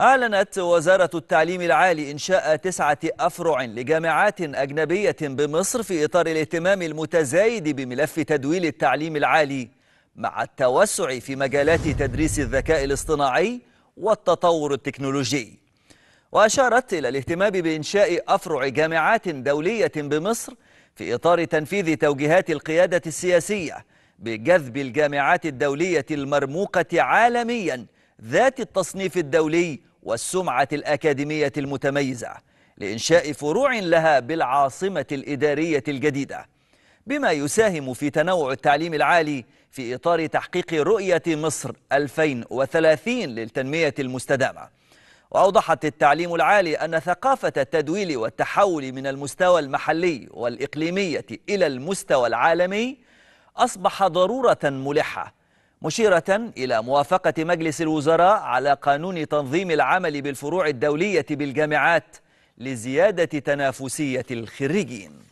أعلنت وزارة التعليم العالي إنشاء تسعة أفرع لجامعات أجنبية بمصر في إطار الاهتمام المتزايد بملف تدويل التعليم العالي مع التوسع في مجالات تدريس الذكاء الاصطناعي والتطور التكنولوجي وأشارت إلى الاهتمام بإنشاء أفرع جامعات دولية بمصر في إطار تنفيذ توجيهات القيادة السياسية بجذب الجامعات الدولية المرموقة عالمياً ذات التصنيف الدولي والسمعة الأكاديمية المتميزة لإنشاء فروع لها بالعاصمة الإدارية الجديدة بما يساهم في تنوع التعليم العالي في إطار تحقيق رؤية مصر 2030 للتنمية المستدامة وأوضحت التعليم العالي أن ثقافة التدويل والتحول من المستوى المحلي والإقليمية إلى المستوى العالمي أصبح ضرورة ملحة مشيرة إلى موافقة مجلس الوزراء على قانون تنظيم العمل بالفروع الدولية بالجامعات لزيادة تنافسية الخريجين